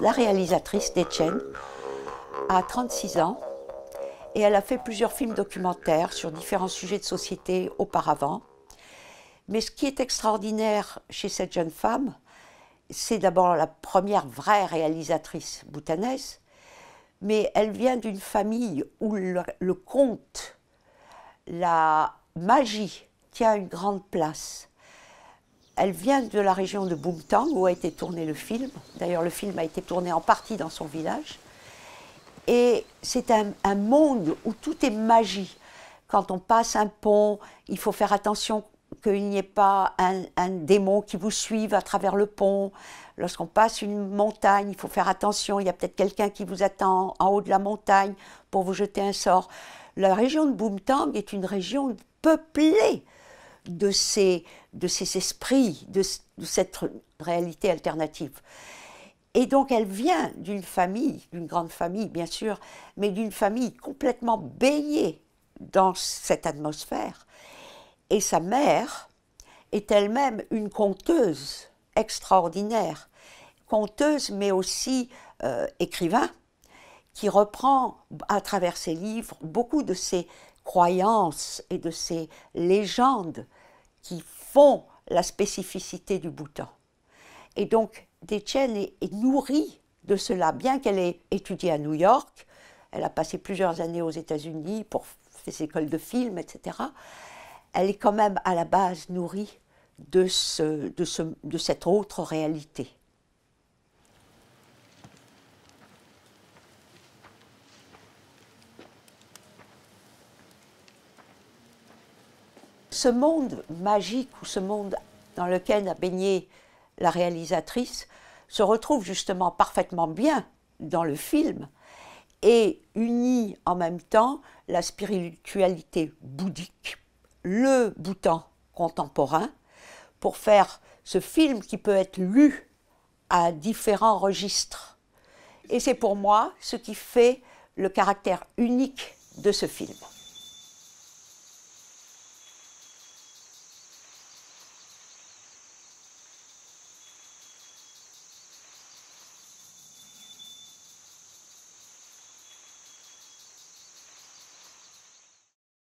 La réalisatrice d'Etienne a 36 ans et elle a fait plusieurs films documentaires sur différents sujets de société auparavant. Mais ce qui est extraordinaire chez cette jeune femme, c'est d'abord la première vraie réalisatrice bhoutanaise. mais elle vient d'une famille où le, le conte, la magie qui a une grande place. Elle vient de la région de Boumtang où a été tourné le film. D'ailleurs, le film a été tourné en partie dans son village. Et c'est un, monde où tout est magie. Quand on passe un pont, il faut faire attention qu'il n'y ait pas un, démon qui vous suive à travers le pont. Lorsqu'on passe une montagne, il faut faire attention. Il y a peut-être quelqu'un qui vous attend en haut de la montagne pour vous jeter un sort. La région de Boomtang est une région peuplée de ces, de ces esprits, de, cette réalité alternative. Et donc elle vient d'une famille, d'une grande famille bien sûr, mais d'une famille complètement baignée dans cette atmosphère. Et sa mère est elle-même une conteuse extraordinaire, conteuse mais aussi euh, écrivain, qui reprend à travers ses livres beaucoup de ces croyances et de ces légendes qui font la spécificité du Bhoutan. Et donc, Détienne est, nourrie de cela, bien qu'elle ait étudié à New York, elle a passé plusieurs années aux États-Unis pour ses écoles de films, etc. Elle est quand même à la base nourrie de cette autre réalité. ce monde magique ou ce monde dans lequel a baigné la réalisatrice se retrouve justement parfaitement bien dans le film et unit en même temps la spiritualité bouddhique, le Bhoutan contemporain, pour faire ce film qui peut être lu à différents registres. Et c'est pour moi ce qui fait le caractère unique de ce film.